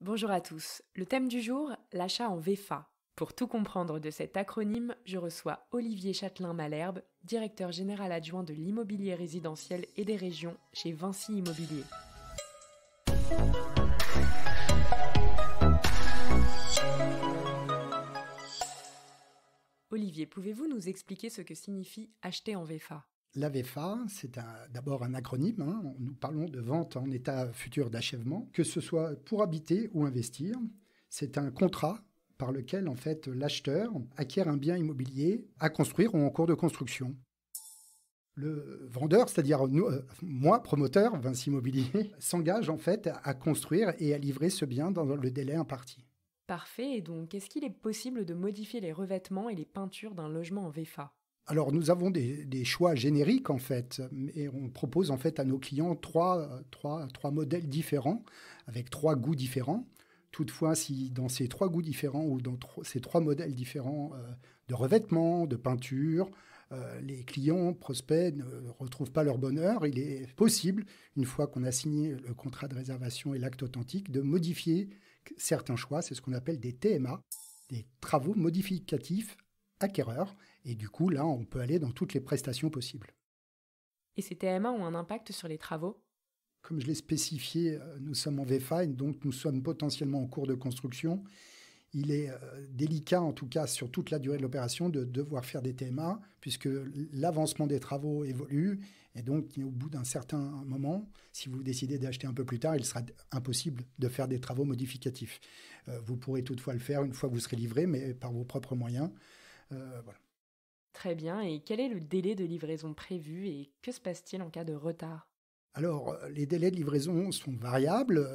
Bonjour à tous. Le thème du jour, l'achat en VEFA. Pour tout comprendre de cet acronyme, je reçois Olivier Châtelain-Malherbe, directeur général adjoint de l'immobilier résidentiel et des régions chez Vinci Immobilier. Olivier, pouvez-vous nous expliquer ce que signifie acheter en VEFA L'AVEFA, c'est d'abord un acronyme, hein. nous parlons de vente en état futur d'achèvement, que ce soit pour habiter ou investir. C'est un contrat par lequel en fait l'acheteur acquiert un bien immobilier à construire ou en cours de construction. Le vendeur, c'est-à-dire euh, moi, promoteur, Vinci Immobilier, s'engage en fait à construire et à livrer ce bien dans le délai imparti. Parfait. Et donc, est-ce qu'il est possible de modifier les revêtements et les peintures d'un logement en VEFA alors, nous avons des, choix génériques, en fait, et on propose, en fait, à nos clients trois, trois, modèles différents, avec trois goûts différents. Toutefois, si dans ces trois goûts différents ou dans ces trois modèles différents euh, de revêtement, de peinture, euh, les clients prospects ne retrouvent pas leur bonheur, il est possible, une fois qu'on a signé le contrat de réservation et l'acte authentique, de modifier certains choix. C'est ce qu'on appelle des TMA, des travaux modificatifs acquéreurs. Et du coup, là, on peut aller dans toutes les prestations possibles. Et ces TMA ont un impact sur les travaux Comme je l'ai spécifié, euh, nous sommes en VFI, donc nous sommes potentiellement en cours de construction. Il est euh, délicat, en tout cas sur toute la durée de l'opération, de devoir faire des TMA, puisque l'avancement des travaux évolue. Et donc, au bout d'un certain moment, si vous décidez d'acheter un peu plus tard, il sera impossible de faire des travaux modificatifs. Euh, vous pourrez toutefois le faire une fois que vous serez livré, mais par vos propres moyens. voilà. Très bien. Et quel est le délai de livraison prévu et que se passe-t-il en cas de retard alors, les délais de livraison sont variables.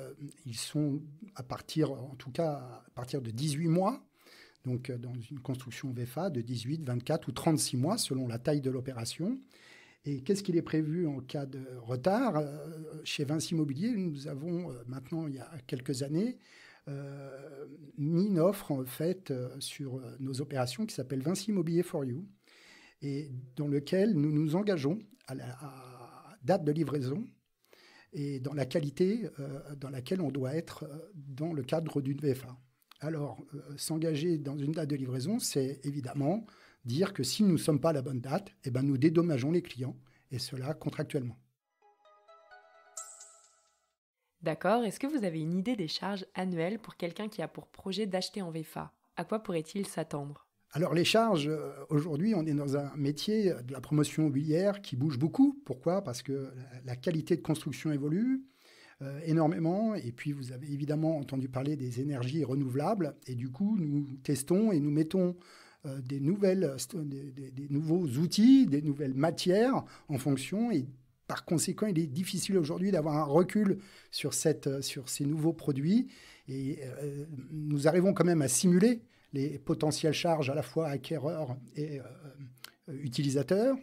Ils sont à partir, en tout cas, à partir de 18 mois. Donc, euh, dans une construction VFA, de 18, 24 ou 36 mois, selon la taille de l'opération. Et qu'est-ce qu'il est prévu en cas de retard euh, Chez Vinci Immobilier, nous avons euh, maintenant, il y a quelques années, mis une offre en fait sur nos opérations qui s'appelle Vinci Immobilier for You et dans lequel nous nous engageons à la date de livraison et dans la qualité euh, dans laquelle on doit être euh, dans le cadre d'une VFA. Alors, euh, s'engager dans une date de livraison, c'est évidemment dire que si nous ne sommes pas à la bonne date, eh ben, nous dédommageons les clients, et cela contractuellement. D'accord, est-ce que vous avez une idée des charges annuelles pour quelqu'un qui a pour projet d'acheter en VFA À quoi pourrait-il s'attendre alors les charges, euh, aujourd'hui, on est dans un métier de la promotion immobilière qui bouge beaucoup. Pourquoi Parce que la qualité de construction évolue euh, énormément. Et puis, vous avez évidemment entendu parler des énergies renouvelables. Et du coup, nous testons et nous mettons euh, des, nouvelles, des, nouveaux outils, des nouvelles matières en fonction. Et par conséquent, il est difficile aujourd'hui d'avoir un recul sur, cette, sur ces nouveaux produits. Et nous arrivons quand même à simuler les potentielles charges à la fois acquéreurs et euh, utilisateurs.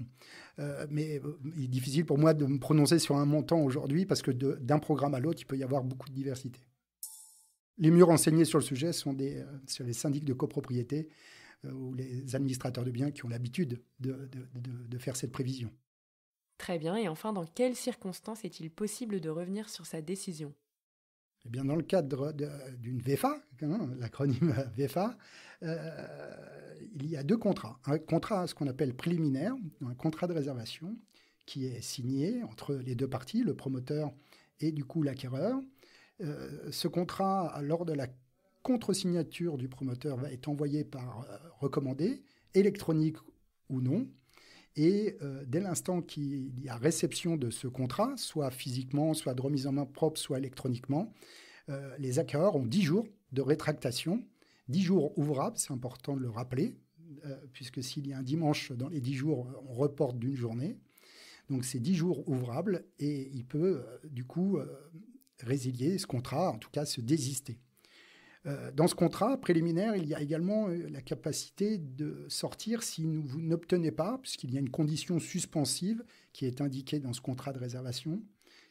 Euh, mais euh, il est difficile pour moi de me prononcer sur un montant aujourd'hui parce que d'un programme à l'autre, il peut y avoir beaucoup de diversité. Les mieux renseignés sur le sujet sont des, les syndics de copropriété ou les administrateurs de biens qui ont l'habitude de faire cette prévision. Très bien, et enfin, dans quelles circonstances est-il possible de revenir sur sa décision eh bien, dans le cadre d'une VFA, hein, l'acronyme VFA, euh, il y a deux contrats. Un contrat, ce qu'on appelle préliminaire, un contrat de réservation, qui est signé entre les deux parties, le promoteur et du coup l'acquéreur. Euh, ce contrat, lors de la contre-signature du promoteur, est envoyé par euh, recommandé, électronique ou non, et euh, dès l'instant qu'il y a réception de ce contrat, soit physiquement, soit de remise en main propre, soit électroniquement, euh, les acquéreurs ont 10 jours de rétractation, 10 jours ouvrables, c'est important de le rappeler, euh, puisque s'il y a un dimanche dans les 10 jours, on reporte d'une journée. Donc c'est 10 jours ouvrables et il peut du coup résilier ce contrat, en tout cas se désister. Euh, dans ce contrat préliminaire, il y a également euh, la capacité de sortir si vous n'obtenez pas, puisqu'il y a une condition suspensive qui est indiquée dans ce contrat de réservation,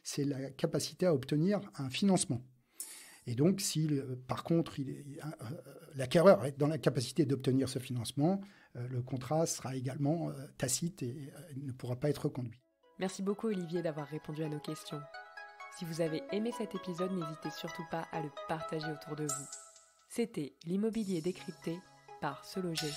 c'est la capacité à obtenir un financement. Et donc, si par contre euh, l'acquéreur est dans la capacité d'obtenir ce financement, le contrat sera également tacite et ne pourra pas être conduit. Merci beaucoup Olivier d'avoir répondu à nos questions. Si vous avez aimé cet épisode, n'hésitez surtout pas à le partager autour de vous. C'était l'immobilier décrypté par Se Loger.